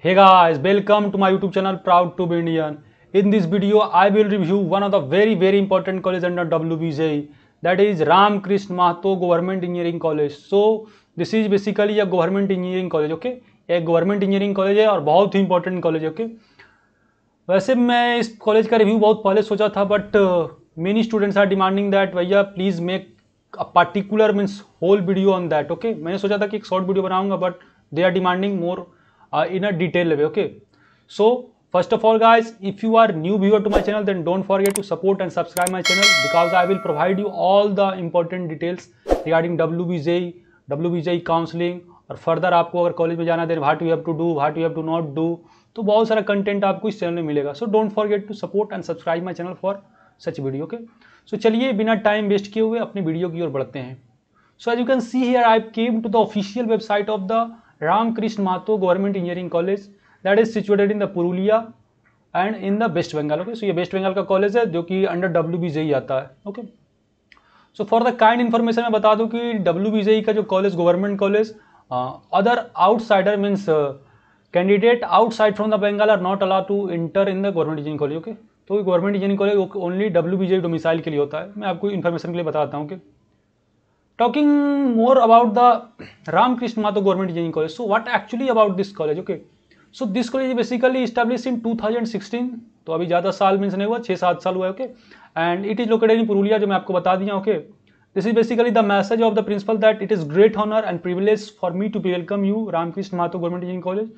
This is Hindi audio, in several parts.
Hey guys, welcome to my YouTube channel Proud to be Indian. In this video, I will review one of the very very important college under WBJ that is Ramkrishna Mahato Government Engineering College. So this is basically a government engineering college, okay? ये गवर्नमेंट इंजीनियरिंग कॉलेज है और बहुत ही इंपॉर्टेंट कॉलेज है ओके वैसे मैं इस कॉलेज का रिव्यू बहुत पहले सोचा था but many students are demanding that भैया please make a particular means whole video on that okay मैंने सोचा था कि एक शॉर्ट वीडियो बनाऊंगा but they are demanding more uh, in a detail level okay so first of all guys if you are new viewer to my channel then don't forget to support and subscribe my channel because i will provide you all the important details regarding wbj wbj counseling और फर्दर आपको अगर कॉलेज में जाना then what you have to do what you have to not do तो बहुत सारा कंटेंट आपको इस चैनल में मिलेगा so don't forget to support and subscribe my channel for such video के सो चलिए बिना टाइम वेस्ट किए हुए अपनी वीडियो की ओर बढ़ते हैं so as you can see here I came to the official website of the Ramkrishna Mahato government engineering college that is situated in the Purulia and in the West Bengal okay so ये वेस्ट बंगाल का कॉलेज है जो कि अंडर डब्ल्यू बी जेई आता है okay so for the kind information मैं बता दूँ कि डब्ल्यू बी जेई का जो college government college other outsider means candidate outside from the Bengal are not allow to enter in the government engineering college okay तो government engineering college only W B J domicile के लिए होता है मैं आपको इन्फॉर्मेशन के लिए बताता हूँ कि okay? Talking more about the Ramkrishna Mahato government engineering college so what actually about this college okay so this college basically establish in two thousand sixteen तो अभी ज़्यादा साल मीन्स नहीं हुआ छः सात साल हुआ okay and it is located in Purulia जो मैं आपको बता दिया okay this is basically the message of the principal that it is great honour and privilege for me to be welcome you Ramkrishna Mahato government engineering college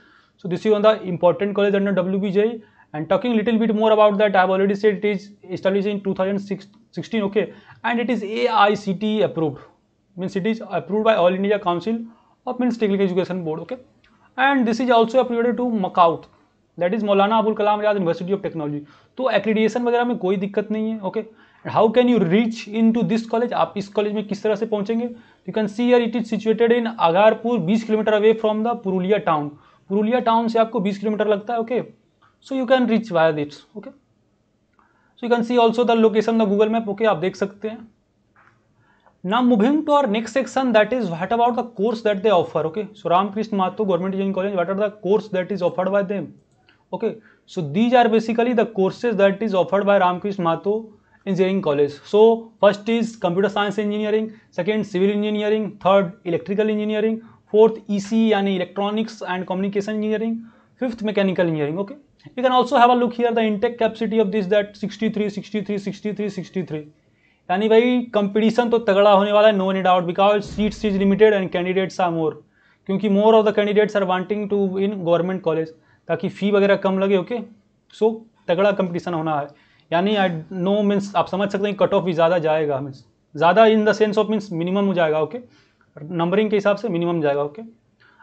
so this is one the important college under W B JEE and talking little bit more about that I already say it is establish in two thousand sixteen okay and it is A I C T approved means it is approve by all India council of means technical education board okay and this is also to MAKAUT that is Maulana Abul Kalam Azad university of technology तो एक्रीडिएशन वगैरह में कोई दिक्कत नहीं है okay how can you reach into this college आप इस कॉलेज में किस तरह से पहुंचेंगे you can see here it is situated in Agarpur 20 kilometre away from the Purulia town Purulia town से आपको 20 किलोमीटर लगता है okay so you can reach via this okay so you can see also the location the Google map okay आप देख सकते हैं now moving to our next section that is what about the course that they offer okay so Ramkrishna Mahato government engineer college what are the course that is offered bye them okay so these are basically the courses that is offered by Ramkrishna Mahato engineering college so first is computer science engineering second civil engineering third electrical engineering fourth E यानी electronics and communication engineering fifth mechanical engineering okay you can also have a look here the intake capacity of this that sixty three sixty three sixty three यानी भाई कंपटीशन तो तगड़ा होने वाला है no any doubt because seats is limited and candidates are more क्योंकि more of the candidates are wanting to in government college ताकि फ़ी वगैरह कम लगे ओके सो तगड़ा कंपटीशन होना है यानी आई नो मीन्स आप समझ सकते हैं कट ऑफ भी ज़्यादा जाएगा मीन्स ज़्यादा in the sense of means minimum हो जाएगा ओके नंबरिंग के हिसाब से मिनिमम जाएगा okay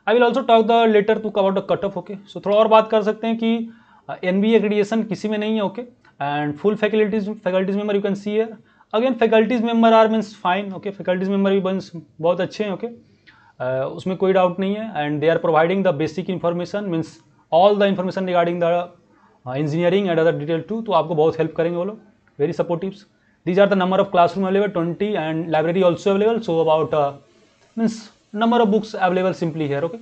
I will also talk the later to about the cut off okay so थोड़ा और बात कर सकते हैं कि एन बी ग्रेडिएशन किसी में नहीं है okay and full faculties faculties member you can see है again faculties member are means fine okay faculties member भी बंस बहुत अच्छे हैं ओके okay? uh, उसमें कोई डाउट नहीं है and they are providing the basic information means all the information regarding the engineering and other detail to तो आपको बहुत हेल्प करेंगे वो लोग very supportive these are the number of classroom available twenty and library also available so about means number of books available simply here okay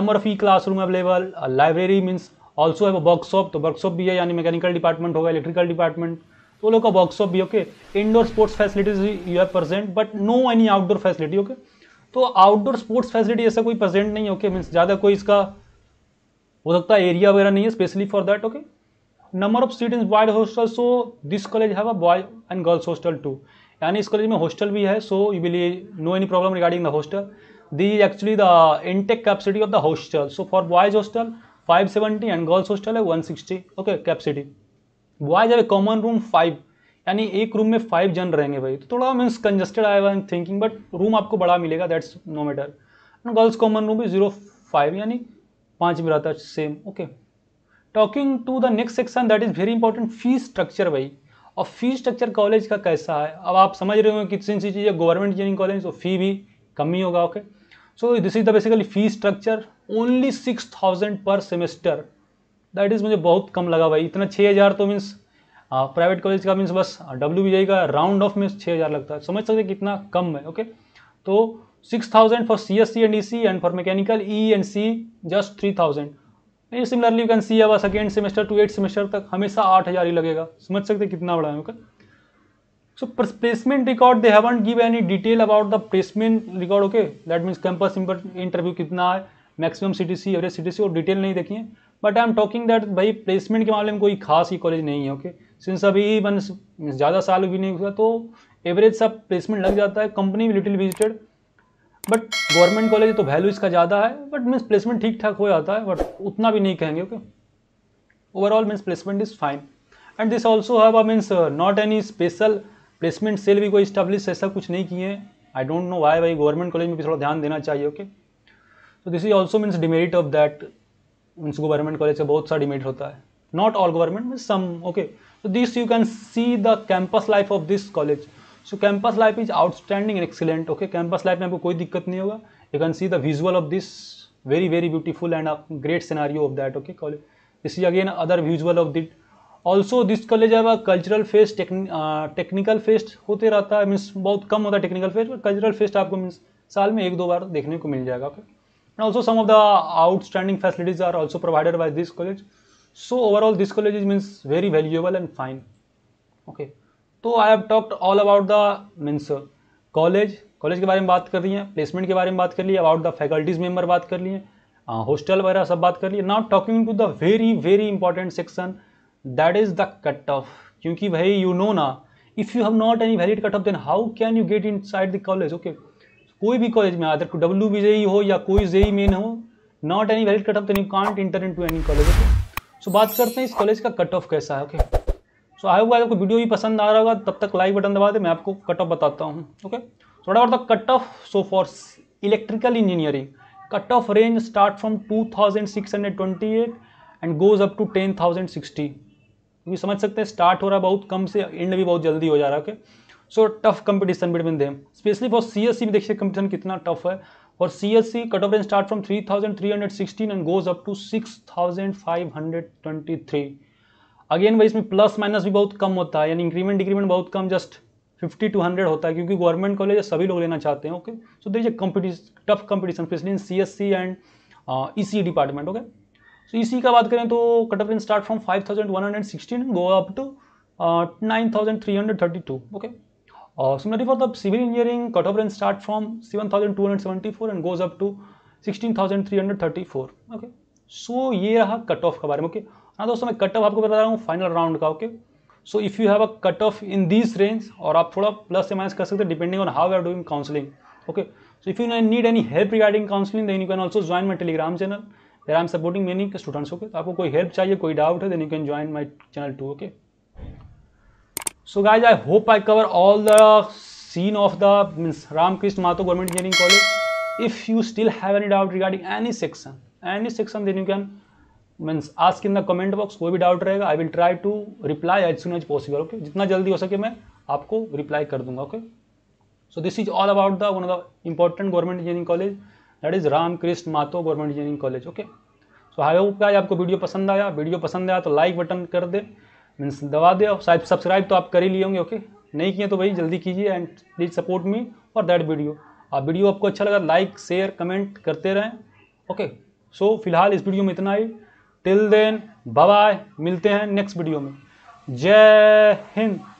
number of uh classroom available library means also है वर्कशॉप तो वर्कशॉप भी है यानी मैकेनिकल डिपार्टमेंट होगा इलेक्ट्रिकल डिपार्टमेंट तो लोग का वर्कशॉप भी okay indoor sports facilities you you present but no any outdoor facility okay तो आउटडोर स्पोर्ट्स फैसिलिटी ऐसा कोई प्रेजेंट नहीं ओके मीन्स ज़्यादा कोई इसका हो सकता है एरिया वगैरह नहीं है specially for that okay number of seat in boys hostel so this college have a boy and girls hostel too यानी इस कॉलेज में हॉस्टल भी है so you will no any problem regarding the hostel the is actually the intake capacity of the hostel so for boys hostel 570 and girls hostel है 160 ओके कैपेसिटी वाई जब कॉमन रूम फाइव यानी एक रूम में फाइव जन रहेंगे भाई तो थोड़ा means congested I in thinking but room आपको बड़ा मिलेगा that's no matter and girls common room भी जीरो फाइव यानी पाँच भी रहता है same okay talking to the next section that is very important fees structure भाई और फी स्ट्रक्चर कॉलेज का कैसा है अब आप समझ रहे होंगे कितनी सी चीज़ें गवर्नमेंट इंजीनियरिंग कॉलेज तो फी भी कम ही होगा okay so this is the basically fee structure only six thousand per semester that is मुझे बहुत कम लगा भाई इतना छः हज़ार तो मीन्स प्राइवेट कॉलेज का मीन्स बस डब्ल्यू बी का राउंड ऑफ मीन्स छः हज़ार लगता है समझ सकते कितना कम है ओके तो six thousand for C S C and E C and for mechanical E and C just three thousand and similarly you can see अब second semester to eight semester तक हमेशा आठ हज़ार ही लगेगा समझ सकते कितना बड़ा है okay so placement record they haven't give any detail about the placement record okay that means campus interview कितना है maximum C T C average C T C और डिटेल नहीं देखिए but I am talking that भाई प्लेसमेंट के मामले में कोई खास ही कॉलेज नहीं है ओके सिंस अभी वन ज़्यादा साल भी नहीं हुआ तो एवरेज सब प्लेसमेंट लग जाता है कंपनी भी little visited but government college तो वैल्यू इसका ज़्यादा है बट मीन्स प्लेसमेंट ठीक ठाक हो जाता है बट उतना भी नहीं कहेंगे okay overall means placement is fine and this also have means not any special placement cell भी कोई इस्टेब्लिश ऐसा कुछ नहीं किए हैं आई डोंट नो वाई भाई गवर्नमेंट कॉलेज में भी थोड़ा ध्यान देना चाहिए okay so this is also means demerit of that means government college से बहुत सा डिमेट होता है not all government mean some okay so this you can see the campus life of this college so campus life is outstanding and excellent okay campus life में आपको कोई दिक्कत नहीं होगा you can see the visual of this very very beautiful and great scenario of that okay college this is again other visual of that also this college अब कल्चरल फेस्ट टेक्निकल फेस्ट होते रहता है मीन्स बहुत कम होता है टेक्निकल फेस्ट कल्चरल फेस्ट आपको मीन्स साल में एक दो बार देखने को मिल जाएगा okay okay? and also some of the outstanding facilities are also provided by this college so overall this college is means very valuable and fine okay तो I have talked all about the means college college के बारे में बात कर रही हैं प्लेसमेंट के बारे में बात कर ली अबाउट द फैकल्टीज मेंबर बात कर लिए हॉस्टल uh, वगैरह सब बात कर लिए now talking to the very very important section that is the cut off क्योंकि भाई यू नो ना if you have not any valid cut off then how can you get inside the college okay कोई भी कॉलेज में अदर डब्ल्यू बी जेई हो या कोई जेई मेन e हो not any valid cut off then you enter into any college so बात करते हैं इस कॉलेज का कट ऑफ कैसा है ओके सो आई होगा आपको वीडियो भी पसंद आ रहा होगा तब तक लाइक बटन दबा दे मैं आपको कट ऑफ बताता हूँ ओके थोड़ा और cut off so for electrical engineering cut off range start from two thousand six hundred twenty eight and goes up to ten thousand sixty क्योंकि समझ सकते हैं स्टार्ट हो रहा है बहुत कम से एंड भी बहुत जल्दी हो जा रहा है okay okay? So tough competition between them specially for C S C में देखिए कंपटीशन कितना टफ है और C S C cut off range start from three thousand three hundred sixteen and goes up to six thousand five hundred twenty three again भाई इसमें प्लस माइनस भी बहुत कम होता है यानी इंक्रीमेंट डिक्रीमेंट बहुत कम जस्ट फिफ्टी टू हंड्रेड होता है क्योंकि गवर्नमेंट कॉलेज सभी लोग लेना चाहते हैं okay so there is competition tough competition specially in C S C and E C department okay so E C का बात करें तो cut off range start from five thousand one hundred sixteen go up to nine thousand three hundred thirty two okay Uh, similarly for the civil engineering cutoff range start from 7274 and goes up to 16334 okay so ये रहा कट ऑफ के बारे में ओके हाँ दोस्तों मैं कट ऑफ आपको बता रहा हूँ फाइनल राउंड का okay so if you have a cut off in this range और आप थोड़ा प्लस से माइनस कर सकते हैं depending on how are doing counselling okay so if you need any help regarding counselling then you can also join my Telegram channel there I am supporting many students okay तो आपको कोई हेल्प चाहिए कोई डाउट है then you can join my channel too okay so guys I hope I cover all the scene of the means Ramkrishna Mahato government engineering college if you still have any doubt regarding any section any section then you can means आज इन द कमेंट बॉक्स कोई भी डाउट रहेगा I will try to reply as soon as possible okay जितना जल्दी हो सके मैं आपको रिप्लाई कर दूंगा okay so this is all about the one of the important government engineering college that is Ramkrishna Mahato government engineering college okay so I hope आज आपको वीडियो पसंद आया वीडियो पसंद आया तो लाइक बटन कर दे मीन्स दबा शायद सब्सक्राइब तो आप कर ही लिए होंगे ओके नहीं किए तो भाई जल्दी कीजिए and please support me for that video आप वीडियो आपको अच्छा लगा लाइक शेयर कमेंट करते रहें ओके सो फिलहाल इस वीडियो में इतना ही टिल देन बाय मिलते हैं नेक्स्ट वीडियो में जय हिंद